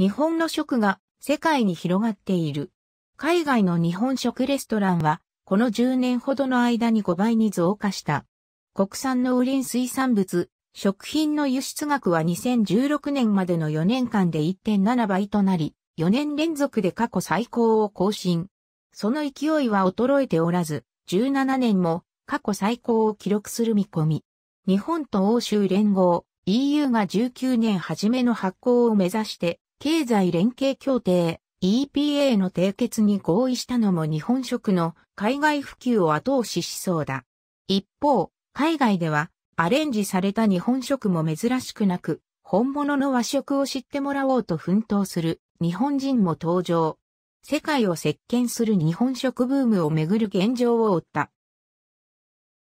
日本の食が世界に広がっている。海外の日本食レストランは、この10年ほどの間に5倍に増加した。国産のリ林水産物、食品の輸出額は2016年までの4年間で1.7倍となり、4年連続で過去最高を更新。その勢いは衰えておらず、17年も過去最高を記録する見込み。日本と欧州連合 EU が19年初めの発行を目指して経済連携協定 EPA の締結に合意したのも日本食の海外普及を後押ししそうだ。一方、海外ではアレンジされた日本食も珍しくなく、本物の和食を知ってもらおうと奮闘する日本人も登場。世界を席巻する日本食ブームをめぐる現状を追った。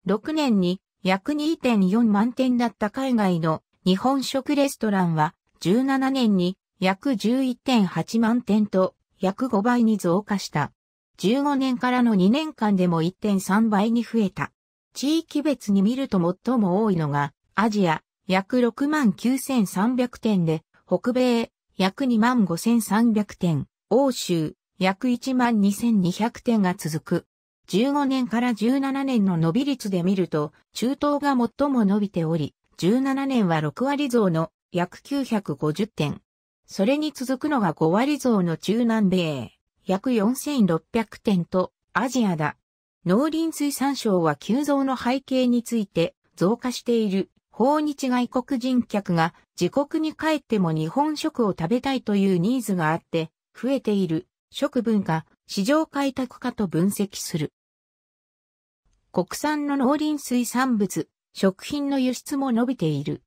6年に約2.4万点だった海外の日本食レストランは17年に約11.8万点と約5倍に増加した。15年からの2年間でも1.3倍に増えた。地域別に見ると最も多いのが、アジア、約6万9300点で、北米、約2万5300点、欧州、約1万2200点が続く。15年から17年の伸び率で見ると、中東が最も伸びており、17年は6割増の約950点、それに続くのが5割増の中南米、約4600点とアジアだ。農林水産省は急増の背景について増加している訪日外国人客が自国に帰っても日本食を食べたいというニーズがあって増えている食文化、市場開拓化と分析する。国産の農林水産物、食品の輸出も伸びている。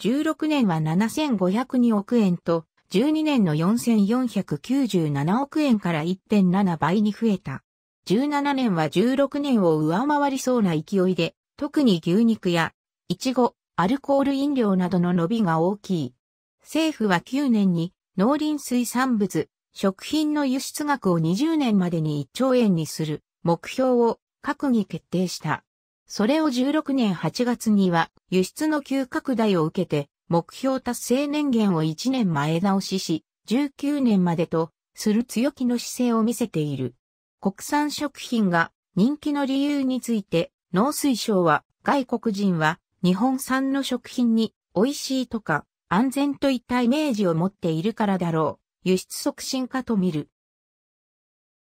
16年は7502億円と12年の4497億円から1.7倍に増えた。17年は16年を上回りそうな勢いで、特に牛肉や、いちご、アルコール飲料などの伸びが大きい。政府は9年に農林水産物、食品の輸出額を20年までに1兆円にする目標を閣議決定した。それを16年8月には輸出の急拡大を受けて目標達成年限を1年前倒しし、19年までとする強気の姿勢を見せている。国産食品が人気の理由について、農水省は外国人は日本産の食品に美味しいとか安全といったイメージを持っているからだろう。輸出促進化と見る。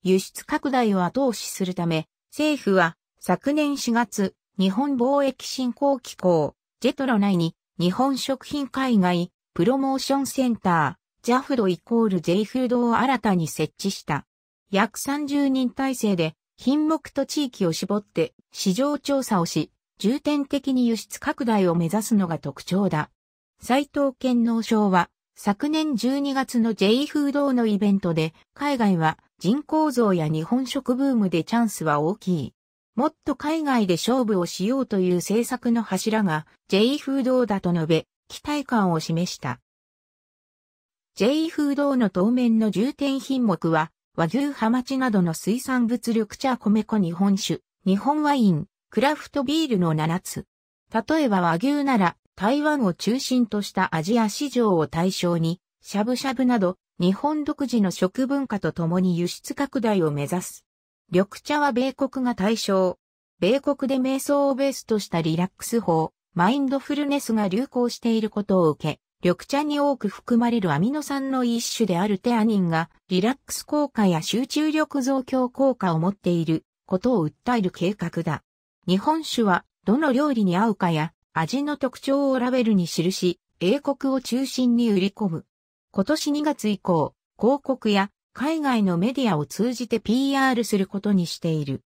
輸出拡大を後押しするため、政府は昨年4月、日本貿易振興機構、ジェトロ内に日本食品海外プロモーションセンター、ジャフドイコール J フードを新たに設置した。約30人体制で品目と地域を絞って市場調査をし、重点的に輸出拡大を目指すのが特徴だ。斉藤健能賞は昨年12月の J フードのイベントで海外は人口増や日本食ブームでチャンスは大きい。もっと海外で勝負をしようという政策の柱が J ードだと述べ、期待感を示した。J ードの当面の重点品目は、和牛ハマチなどの水産物緑茶米粉日本酒、日本ワイン、クラフトビールの7つ。例えば和牛なら、台湾を中心としたアジア市場を対象に、しゃぶしゃぶなど、日本独自の食文化とともに輸出拡大を目指す。緑茶は米国が対象。米国で瞑想をベースとしたリラックス法、マインドフルネスが流行していることを受け、緑茶に多く含まれるアミノ酸の一種であるテアニンが、リラックス効果や集中力増強効果を持っていることを訴える計画だ。日本酒は、どの料理に合うかや、味の特徴をラベルに記し、英国を中心に売り込む。今年2月以降、広告や海外のメディアを通じて PR することにしている。